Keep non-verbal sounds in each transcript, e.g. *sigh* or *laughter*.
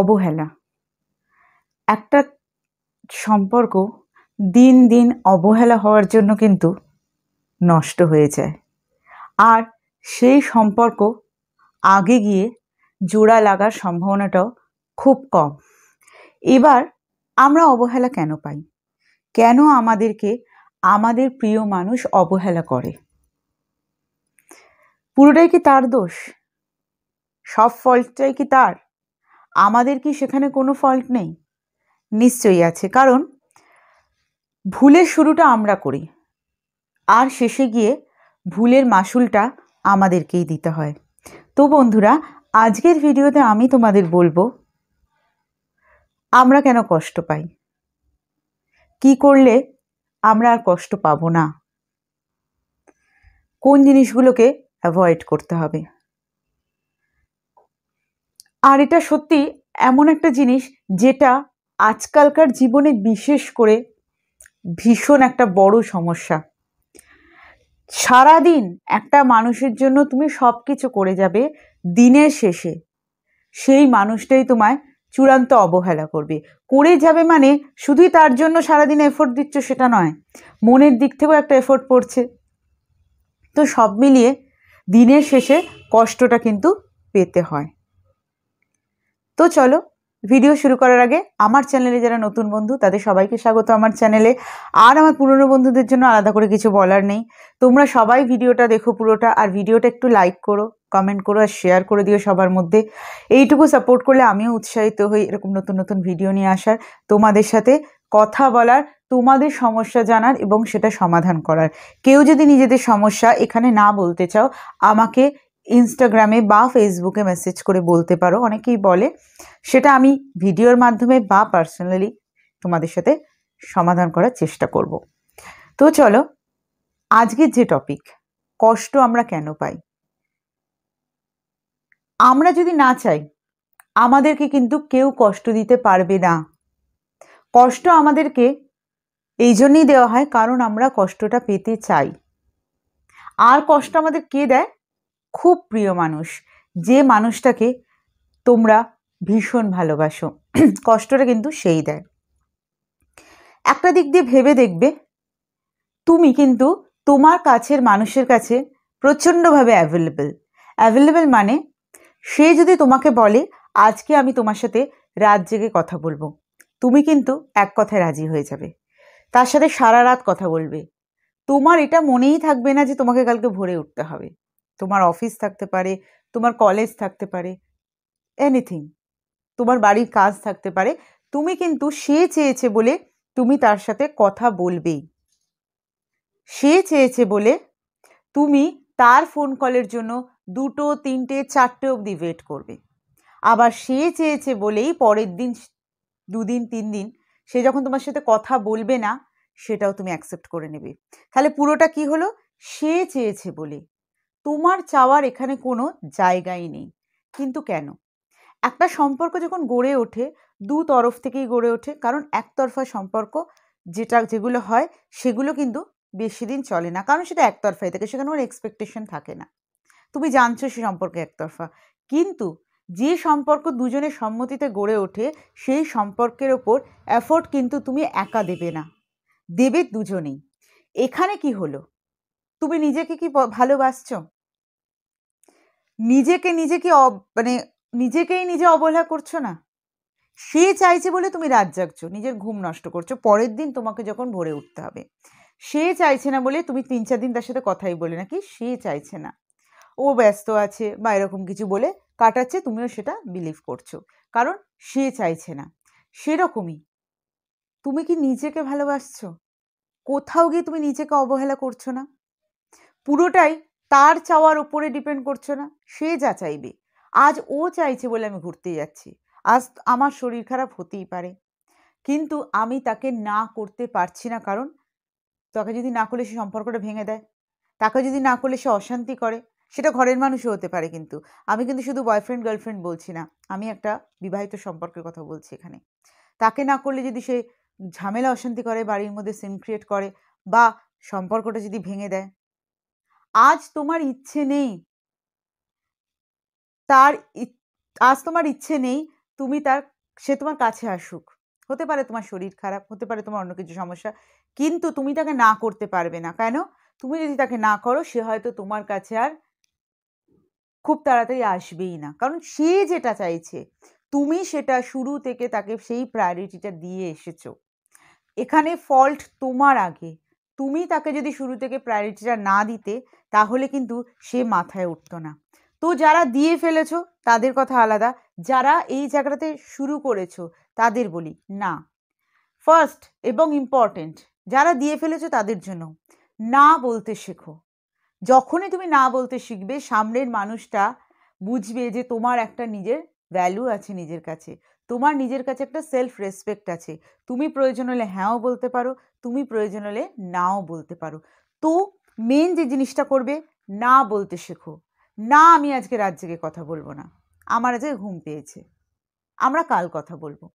অবহেলা একটা সম্পর্ক দিন দিন অবহেলা হওয়ার জন্য কিন্তু নষ্ট হয়ে যায় আর সেই সম্পর্ক আগে গিয়ে জোড়া লাগার সম্ভাবনাটাও খুব কম এবার আমরা অবহেলা কেন পাই কেন আমাদেরকে আমাদের প্রিয় মানুষ অবহেলা করে পুরোটাই কি তার দোষ সব ফলটাই কি তার আমাদের কি সেখানে কোনো ফল্ট নেই নিশ্চয়ই আছে কারণ ভুলের শুরুটা আমরা করি আর শেষে গিয়ে ভুলের মাসুলটা আমাদেরকেই দিতে হয় তো বন্ধুরা আজকের ভিডিওতে আমি তোমাদের বলবো আমরা কেন কষ্ট পাই কি করলে আমরা আর কষ্ট পাবো না কোন জিনিসগুলোকে অ্যাভয়েড করতে হবে আর এটা সত্যি এমন একটা জিনিস যেটা আজকালকার জীবনে বিশেষ করে ভীষণ একটা বড় সমস্যা সারাদিন একটা মানুষের জন্য তুমি সব কিছু করে যাবে দিনের শেষে সেই মানুষটাই তোমায় চূড়ান্ত অবহেলা করবে করে যাবে মানে শুধুই তার জন্য সারাদিন এফোর্ট দিচ্ছ সেটা নয় মনের দিক থেকেও একটা এফোর্ট পড়ছে তো সব মিলিয়ে দিনের শেষে কষ্টটা কিন্তু পেতে হয় তো চলো ভিডিও শুরু করার আগে আমার চ্যানেলে যারা নতুন বন্ধু তাদের সবাইকে স্বাগত আমার চ্যানেলে আর আমার পুরনো বন্ধুদের জন্য আলাদা করে কিছু বলার নেই তোমরা সবাই ভিডিওটা দেখো পুরোটা আর ভিডিওটা একটু লাইক করো কমেন্ট করো আর শেয়ার করে দিও সবার মধ্যে এইটুকু সাপোর্ট করলে আমিও উৎসাহিত হই এরকম নতুন নতুন ভিডিও নিয়ে আসার তোমাদের সাথে কথা বলার তোমাদের সমস্যা জানার এবং সেটা সমাধান করার কেউ যদি নিজেদের সমস্যা এখানে না বলতে চাও আমাকে ইনস্টাগ্রামে বা ফেসবুকে মেসেজ করে বলতে পারো অনেকেই বলে সেটা আমি ভিডিওর মাধ্যমে বা পার্সোনালি তোমাদের সাথে সমাধান করার চেষ্টা করব তো চলো আজকের যে টপিক কষ্ট আমরা কেন পাই আমরা যদি না চাই আমাদেরকে কিন্তু কেউ কষ্ট দিতে পারবে না কষ্ট আমাদেরকে এই জন্যই দেওয়া হয় কারণ আমরা কষ্টটা পেতে চাই আর কষ্ট আমাদের কে দেয় খুব প্রিয় মানুষ যে মানুষটাকে তোমরা ভীষণ ভালোবাসো *clears throat* কষ্টটা কিন্তু সেই দেয় একটা দিক দিয়ে ভেবে দেখবে তুমি কিন্তু তোমার কাছের মানুষের কাছে প্রচণ্ডভাবে অ্যাভেলেবেল অ্যাভেলেবেল মানে সে যদি তোমাকে বলে আজকে আমি তোমার সাথে রাত জেগে কথা বলবো তুমি কিন্তু এক কথায় রাজি হয়ে যাবে তার সাথে সারা রাত কথা বলবে তোমার এটা মনেই থাকবে না যে তোমাকে কালকে ভোরে উঠতে হবে তোমার অফিস থাকতে পারে তোমার কলেজ থাকতে পারে এনিথিং তোমার বাড়ির কাজ থাকতে পারে তুমি কিন্তু সে চেয়েছে বলে তুমি তার সাথে কথা বলবেই সে চেয়েছে বলে তুমি তার ফোন কলের জন্য দুটো তিনটে চারটে অবধি ওয়েট করবে আবার সে চেয়েছে বলেই পরের দিন দুদিন তিন দিন সে যখন তোমার সাথে কথা বলবে না সেটাও তুমি অ্যাকসেপ্ট করে নেবে তাহলে পুরোটা কি হলো সে চেয়েছে বলে তোমার চাওয়ার এখানে কোনো জায়গাই নেই কিন্তু কেন একটা সম্পর্ক যখন গড়ে ওঠে দু তরফ থেকেই গড়ে ওঠে কারণ একতরফা সম্পর্ক যেটা যেগুলো হয় সেগুলো কিন্তু বেশি দিন চলে না কারণ সেটা একতরফাই থাকে সেখানে কোনো এক্সপেকটেশন থাকে না তুমি জানছো সে সম্পর্কে একতরফা কিন্তু যে সম্পর্ক দুজনের সম্মতিতে গড়ে ওঠে সেই সম্পর্কের ওপর অ্যাফোর্ট কিন্তু তুমি একা দেবে না দেবে দুজনেই এখানে কি হলো তুমি নিজেকে কি ভালোবাসছো নিজেকে নিজে কি মানে নিজেকেই নিজে অবহেলা করছো না সে চাইছে বলে তুমি রাত জাগছো নিজের ঘুম নষ্ট করছো পরের দিন তোমাকে যখন ভরে উঠতে হবে সে চাইছে না বলে তুমি তিন চার দিন তার সাথে কথাই বলে নাকি সে চাইছে না ও ব্যস্ত আছে বা এরকম কিছু বলে কাটাচ্ছে তুমিও সেটা বিলিভ করছো কারণ সে চাইছে না সেরকমই তুমি কি নিজেকে ভালোবাসছো কোথাও গিয়ে তুমি নিজেকে অবহেলা করছো না পুরোটাই তার চাওয়ার উপরে ডিপেন্ড করছো না সে যা চাইবে আজ ও চাইছে বলে আমি ঘুরতে যাচ্ছি আজ আমার শরীর খারাপ হতেই পারে কিন্তু আমি তাকে না করতে পারছি না কারণ তাকে যদি না করলে সে সম্পর্কটা ভেঙে দেয় তাকে যদি না করলে সে অশান্তি করে সেটা ঘরের মানুষও হতে পারে কিন্তু আমি কিন্তু শুধু বয়ফ্রেন্ড গার্লফ্রেন্ড বলছি না আমি একটা বিবাহিত সম্পর্কের কথা বলছি এখানে তাকে না করলে যদি সে ঝামেলা অশান্তি করে বাড়ির মধ্যে সিম ক্রিয়েট করে বা সম্পর্কটা যদি ভেঙে দেয় আজ তোমার ইচ্ছে নেই তার আজ তোমার ইচ্ছে নেই তুমি তার সে তোমার কাছে আসুক হতে পারে তোমার শরীর খারাপ হতে পারে তোমার অন্য কিছু সমস্যা কিন্তু তুমি তাকে না করতে পারবে না কেন তুমি যদি তাকে না করো সে হয়তো তোমার কাছে আর খুব তাড়াতাড়ি আসবেই না কারণ সে যেটা চাইছে তুমি সেটা শুরু থেকে তাকে সেই প্রায়োরিটিটা দিয়ে এসেছো এখানে ফল্ট তোমার আগে তুমি তাকে যদি শুরু থেকে প্রায়োরিটিটা না দিতে তাহলে কিন্তু সে মাথায় উঠতো না তো যারা দিয়ে ফেলেছো তাদের কথা আলাদা যারা এই জায়গাটাতে শুরু করেছো তাদের বলি না ফার্স্ট এবং ইম্পর্টেন্ট যারা দিয়ে ফেলেছো তাদের জন্য না বলতে শেখো যখনই তুমি না বলতে শিখবে সামনের মানুষটা বুঝবে যে তোমার একটা নিজের ভ্যালু আছে নিজের কাছে তোমার নিজের কাছে একটা সেলফ রেসপেক্ট আছে তুমি প্রয়োজন হলে হ্যাঁও বলতে পারো তুমি প্রয়োজন হলে নাও বলতে পারো তো মেন যে জিনিসটা করবে না বলতে শেখো না আমি আজকে রাত জেগে কথা বলবো না আমার আজকে ঘুম পেয়েছে আমরা কাল কথা বলবো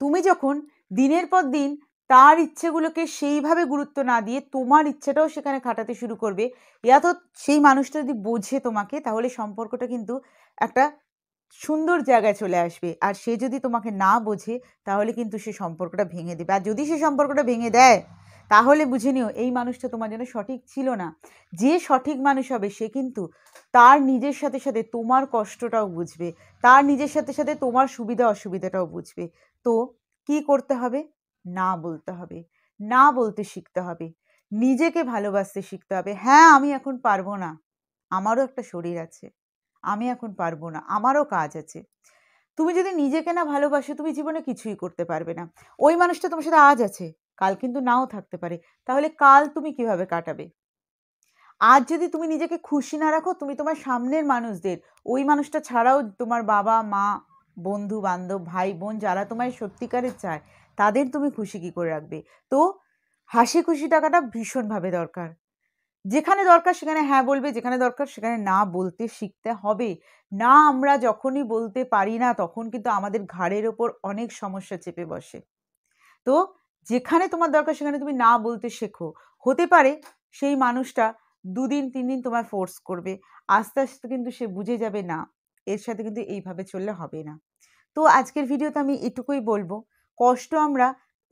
তুমি যখন দিনের পর দিন তার ইচ্ছেগুলোকে সেইভাবে গুরুত্ব না দিয়ে তোমার ইচ্ছেটাও সেখানে খাটাতে শুরু করবে তো সেই মানুষটা যদি বোঝে তোমাকে তাহলে সম্পর্কটা কিন্তু একটা সুন্দর জায়গায় চলে আসবে আর সে যদি তোমাকে না বোঝে তাহলে কিন্তু সে সম্পর্কটা ভেঙে দেবে আর যদি সে সম্পর্কটা ভেঙে দেয় তাহলে বুঝে নিও এই মানুষটা তোমার জন্য সঠিক ছিল না যে সঠিক মানুষ হবে সে কিন্তু তার নিজের সাথে সাথে তোমার কষ্টটাও বুঝবে তার নিজের সাথে সাথে তোমার সুবিধা অসুবিধাটাও বুঝবে তো কি করতে হবে না বলতে হবে না বলতে শিখতে হবে নিজেকে ভালোবাসতে শিখতে হবে হ্যাঁ আমি এখন পারবো না আমারও একটা শরীর আছে আমি এখন পারবো না আমারও কাজ আছে তুমি যদি নিজেকে না ভালোবাসো তুমি জীবনে কিছুই করতে পারবে না ওই মানুষটা তোমার সাথে আজ আছে কাল কিন্তু নাও থাকতে পারে তাহলে কাল তুমি কিভাবে কাটাবে আজ যদি তুমি নিজেকে খুশি না রাখো তুমি তোমার সামনের মানুষদের ওই মানুষটা ছাড়াও তোমার বাবা মা বন্ধু বান্ধব ভাই বোন যারা তোমায় সত্যিকারের চায় তাদের তুমি খুশি কী করে রাখবে তো হাসি খুশি টাকাটা ভীষণভাবে দরকার যেখানে দরকার সেখানে হ্যাঁ বলবে যেখানে দরকার সেখানে না বলতে শিখতে হবে না আমরা যখনই বলতে পারি না তখন কিন্তু আমাদের ঘাড়ের ওপর অনেক সমস্যা চেপে বসে তো যেখানে তোমার দরকার সেখানে তুমি না বলতে শেখো হতে পারে সেই মানুষটা দুদিন তিন দিন তোমায় ফোর্স করবে আস্তে আস্তে কিন্তু সে বুঝে যাবে না এর সাথে কিন্তু এইভাবে চললে হবে না তো আজকের ভিডিওতে আমি এটুকুই বলবো কষ্ট আমরা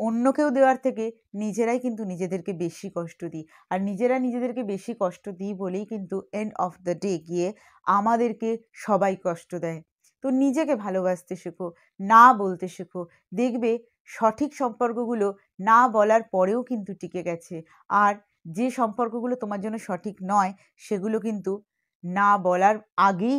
অন্যকেও দেওয়ার থেকে নিজেরাই কিন্তু নিজেদেরকে বেশি কষ্ট দিই আর নিজেরা নিজেদেরকে বেশি কষ্ট দিই বলেই কিন্তু এন্ড অফ দ্য ডে গিয়ে আমাদেরকে সবাই কষ্ট দেয় তো নিজেকে ভালোবাসতে শেখো না বলতে শেখো দেখবে সঠিক সম্পর্কগুলো না বলার পরেও কিন্তু টিকে গেছে আর যে সম্পর্কগুলো তোমার জন্য সঠিক নয় সেগুলো কিন্তু না বলার আগেই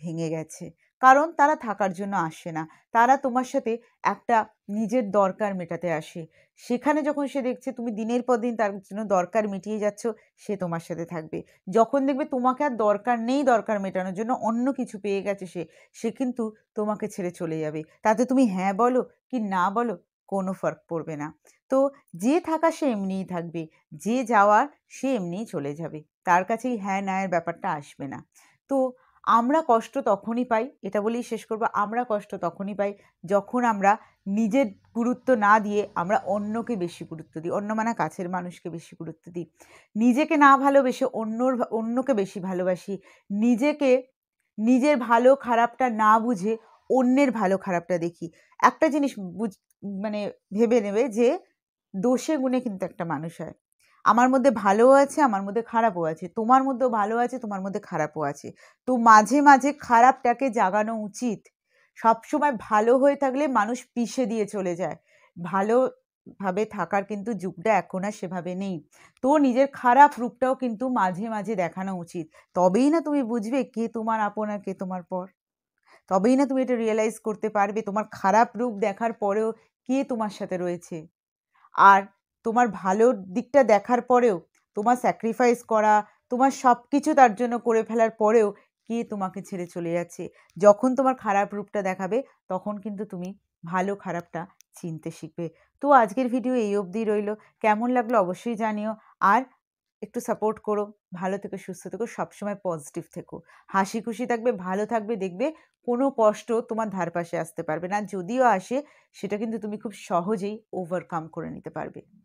ভেঙে গেছে কারণ তারা থাকার জন্য আসে না তারা তোমার সাথে একটা নিজের দরকার মেটাতে আসে সেখানে যখন সে দেখছে তুমি দিনের পর দিন তার জন্য দরকার মিটিয়ে যাচ্ছ সে তোমার সাথে থাকবে যখন দেখবে তোমাকে আর দরকার নেই দরকার মেটানোর জন্য অন্য কিছু পেয়ে গেছে সে সে কিন্তু তোমাকে ছেড়ে চলে যাবে তাতে তুমি হ্যাঁ বলো কি না বলো কোনো ফার্ক পড়বে না তো যে থাকা সে এমনিই থাকবে যে যাওয়ার সে এমনিই চলে যাবে তার কাছেই হ্যাঁ না ব্যাপারটা আসবে না তো আমরা কষ্ট তখনই পাই এটা বলেই শেষ করব আমরা কষ্ট তখনই পাই যখন আমরা নিজের গুরুত্ব না দিয়ে আমরা অন্যকে বেশি গুরুত্ব দিই অন্য মানে কাছের মানুষকে বেশি গুরুত্ব দিই নিজেকে না ভালোবেসে অন্যর অন্যকে বেশি ভালোবাসি নিজেকে নিজের ভালো খারাপটা না বুঝে অন্যের ভালো খারাপটা দেখি একটা জিনিস বুঝ মানে ভেবে নেবে যে দোষে গুণে কিন্তু একটা মানুষ হয় আমার মধ্যে ভালোও আছে আমার মধ্যে খারাপও আছে তোমার মধ্যেও ভালো আছে তোমার মধ্যে খারাপও আছে তো মাঝে মাঝে খারাপটাকে জাগানো উচিত সবসময় ভালো হয়ে থাকলে মানুষ পিষে দিয়ে চলে যায় ভালো ভাবে থাকার কিন্তু যুগটা এখন আর সেভাবে নেই তো নিজের খারাপ রূপটাও কিন্তু মাঝে মাঝে দেখানো উচিত তবেই না তুমি বুঝবে কে তোমার আপন আর কে তোমার পর তবেই না তুমি এটা রিয়েলাইজ করতে পারবে তোমার খারাপ রূপ দেখার পরেও কে তোমার সাথে রয়েছে আর তোমার ভালোর দিকটা দেখার পরেও তোমার স্যাক্রিফাইস করা তোমার সব কিছু তার জন্য করে ফেলার পরেও কে তোমাকে ছেড়ে চলে যাচ্ছে যখন তোমার খারাপ রূপটা দেখাবে তখন কিন্তু তুমি ভালো খারাপটা চিনতে শিখবে তো আজকের ভিডিও এই অবধি রইল কেমন লাগলো অবশ্যই জানিও আর একটু সাপোর্ট করো ভালো থেকো সুস্থ থেকো সবসময় পজিটিভ থেকো হাসি খুশি থাকবে ভালো থাকবে দেখবে কোনো কষ্ট তোমার ধারপাশে আসতে পারবে না যদিও আসে সেটা কিন্তু তুমি খুব সহজেই ওভারকাম করে নিতে পারবে